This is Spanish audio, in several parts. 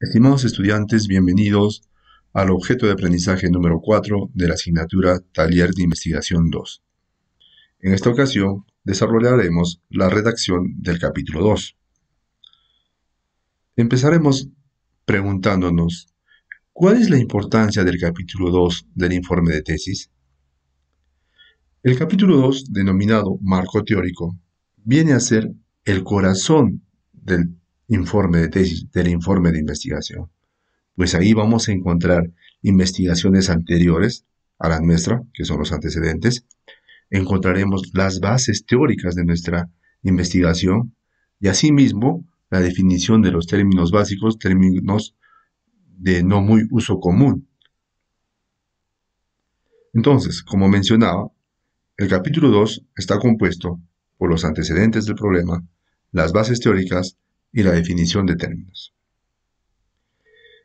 Estimados estudiantes, bienvenidos al objeto de aprendizaje número 4 de la asignatura Taller de Investigación 2. En esta ocasión desarrollaremos la redacción del capítulo 2. Empezaremos preguntándonos, ¿cuál es la importancia del capítulo 2 del informe de tesis? El capítulo 2, denominado Marco Teórico, viene a ser el corazón del informe de tesis del informe de investigación. Pues ahí vamos a encontrar investigaciones anteriores a la nuestra, que son los antecedentes. Encontraremos las bases teóricas de nuestra investigación y asimismo la definición de los términos básicos, términos de no muy uso común. Entonces, como mencionaba, el capítulo 2 está compuesto por los antecedentes del problema, las bases teóricas, y la definición de términos.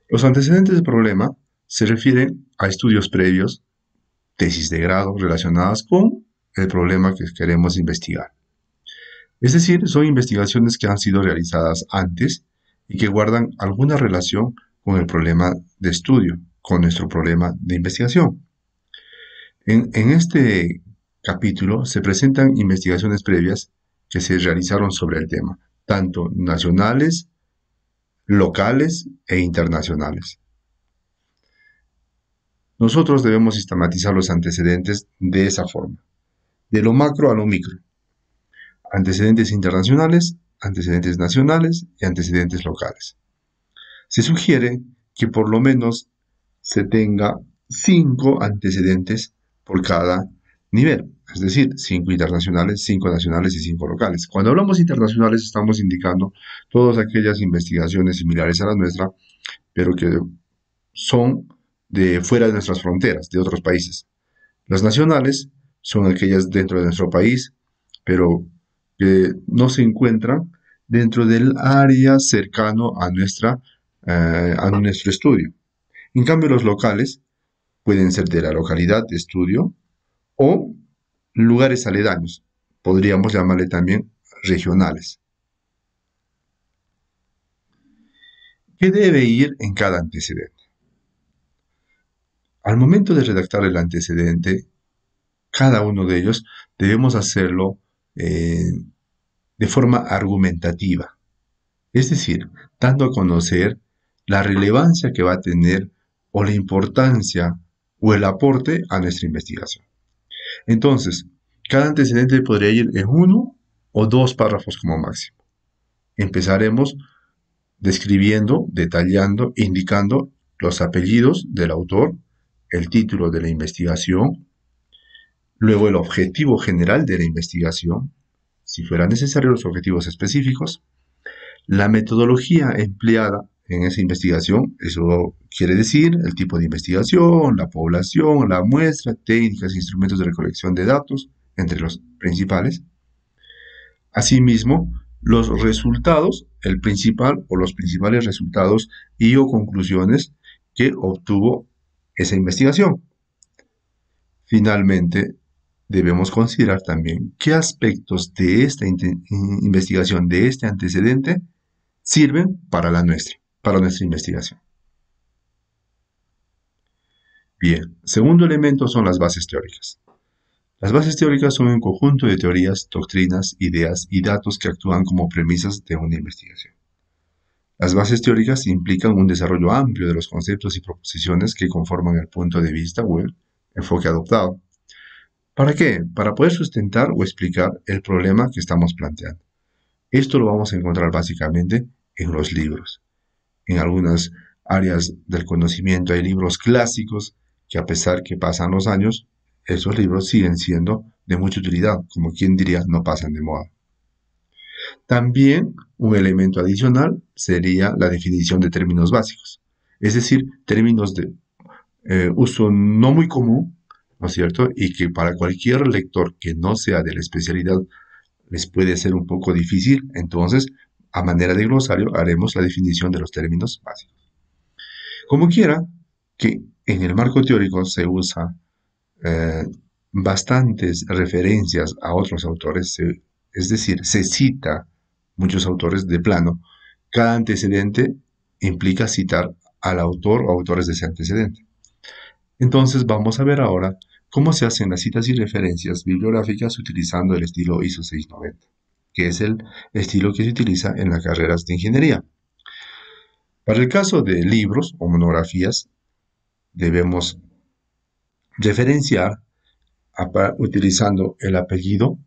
Los antecedentes del problema se refieren a estudios previos, tesis de grado relacionadas con el problema que queremos investigar. Es decir, son investigaciones que han sido realizadas antes y que guardan alguna relación con el problema de estudio, con nuestro problema de investigación. En, en, este capítulo se presentan investigaciones previas que se realizaron sobre el tema, tanto nacionales, locales e internacionales. Nosotros debemos sistematizar los antecedentes de esa forma, de lo macro a lo micro. Antecedentes internacionales, antecedentes nacionales y antecedentes locales. Se sugiere que por lo menos se tenga cinco antecedentes por cada nivel es decir, cinco internacionales, cinco nacionales y cinco locales. Cuando hablamos internacionales estamos indicando todas aquellas investigaciones similares a la nuestra, pero que son de fuera de nuestras fronteras, de otros países. Las nacionales son aquellas dentro de nuestro país, pero que no se encuentran dentro del área cercano a, nuestra, eh, a nuestro estudio. En cambio, los locales pueden ser de la localidad de estudio o lugares aledaños, podríamos llamarle también regionales. ¿Qué debe ir en cada antecedente? Al momento de redactar el antecedente, cada uno de ellos debemos hacerlo eh, de forma argumentativa, es decir, dando a conocer la relevancia que va a tener o la importancia o el aporte a nuestra investigación. Entonces, cada antecedente podría ir en uno o dos párrafos como máximo. Empezaremos describiendo, detallando, e indicando los apellidos del autor, el título de la investigación, luego el objetivo general de la investigación, si fueran necesarios los objetivos específicos, la metodología empleada en esa investigación. Eso quiere decir el tipo de investigación, la población, la muestra, técnicas, instrumentos de recolección de datos, entre los principales. Asimismo, los resultados, el principal o los principales resultados y o conclusiones que obtuvo esa investigación. Finalmente, debemos considerar también qué aspectos de esta investigación, de este antecedente, sirven para la nuestra para nuestra investigación. Bien, segundo elemento son las bases teóricas. Las bases teóricas son un conjunto de teorías, doctrinas, ideas y datos que actúan como premisas de una investigación. Las bases teóricas implican un desarrollo amplio de los conceptos y proposiciones que conforman el punto de vista o el enfoque adoptado. ¿Para qué? Para poder sustentar o explicar el problema que estamos planteando. Esto lo vamos a encontrar básicamente en los libros en algunas áreas del conocimiento hay libros clásicos que a pesar que pasan los años, esos libros siguen siendo de mucha utilidad, como quien diría, no pasan de moda. También un elemento adicional sería la definición de términos básicos, es decir, términos de eh, uso no muy común, ¿no es cierto? Y que para cualquier lector que no sea de la especialidad les puede ser un poco difícil, entonces a manera de glosario haremos la definición de los términos básicos. Como quiera, que en el marco teórico se usa eh, bastantes referencias a otros autores, es decir, se cita muchos autores de plano. Cada antecedente implica citar al autor o autores de ese antecedente. Entonces vamos a ver ahora cómo se hacen las citas y referencias bibliográficas utilizando el estilo ISO 690 que es el estilo que se utiliza en las carreras de ingeniería. Para el caso de libros o monografías, debemos referenciar utilizando el apellido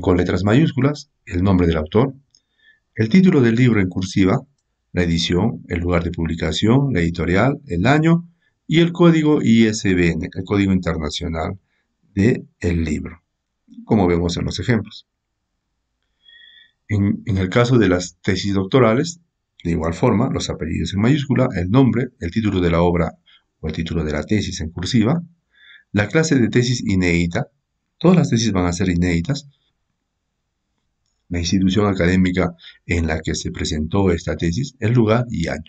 con letras mayúsculas, el nombre del autor, el título del libro en cursiva, la edición, el lugar de publicación, la editorial, el año y el código ISBN, el código internacional del el libro, como vemos en los ejemplos. En, el caso de las tesis doctorales, de igual forma, los apellidos en mayúscula, el nombre, el título de la obra o el título de la tesis en cursiva, la clase de tesis inédita, todas las tesis van a ser inéditas, la institución académica en la que se presentó esta tesis, el lugar y año.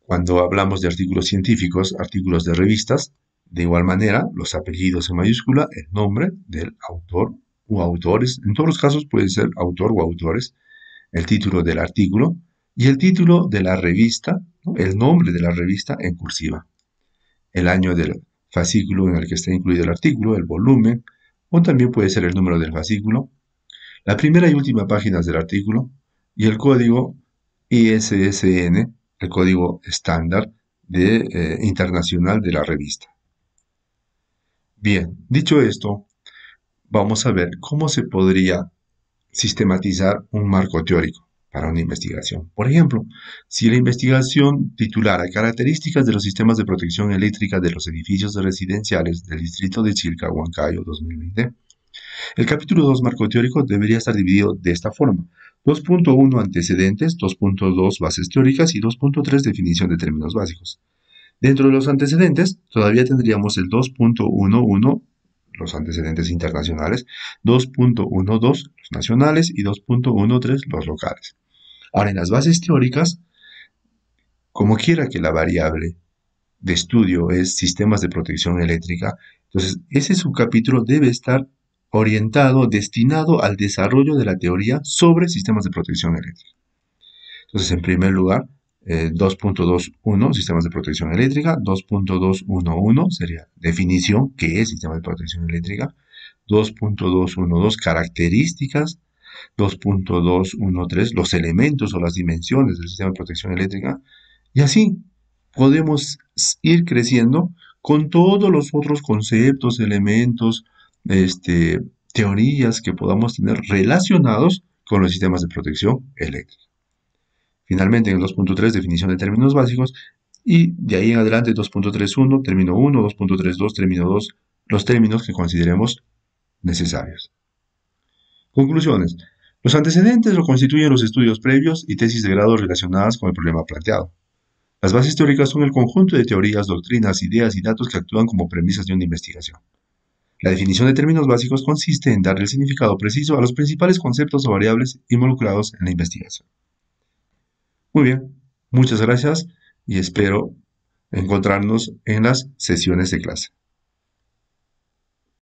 Cuando hablamos de artículos científicos, artículos de revistas, de igual manera, los apellidos en mayúscula, el nombre del autor o autores, en todos los casos puede ser autor o autores, el título del artículo y el título de la revista, el nombre de la revista en cursiva, el año del fascículo en el que está incluido el artículo, el volumen, o también puede ser el número del fascículo, la primera y última páginas del artículo y el código ISSN, el código estándar eh, internacional de la revista. Bien, dicho esto, vamos a ver cómo se podría sistematizar un marco teórico para una investigación. Por ejemplo, si la investigación titulara Características de los sistemas de protección eléctrica de los edificios residenciales del distrito de Chilca, Huancayo, 2020, el capítulo 2 marco teórico debería estar dividido de esta forma. 2.1 antecedentes, 2.2 bases teóricas y 2.3 definición de términos básicos. Dentro de los antecedentes, todavía tendríamos el 2.11, los antecedentes internacionales, 2.12, los nacionales, y 2.13, los locales. Ahora, en las bases teóricas, como quiera que la variable de estudio es sistemas de protección eléctrica, entonces ese subcapítulo debe estar orientado, destinado al desarrollo de la teoría sobre sistemas de protección eléctrica. Entonces, en primer lugar, 2.21, eh, sistemas de protección eléctrica, 2.211 sería definición, que es sistema de protección eléctrica, 2.212 características, 2.213 los elementos o las dimensiones del sistema de protección eléctrica, y así podemos ir creciendo con todos los otros conceptos, elementos, este, teorías que podamos tener relacionados con los sistemas de protección eléctrica. Finalmente, en el 2.3, definición de términos básicos, y de ahí en adelante 2.31, término 1, 2.32, término 2, los términos que consideremos necesarios. Conclusiones. Los antecedentes lo constituyen los estudios previos y tesis de grado relacionadas con el problema planteado. Las bases teóricas son el conjunto de teorías, doctrinas, ideas y datos que actúan como premisas de una investigación. La definición de términos básicos consiste en darle el significado preciso a los principales conceptos o variables involucrados en la investigación. Muy bien, muchas gracias y espero encontrarnos en las sesiones de clase.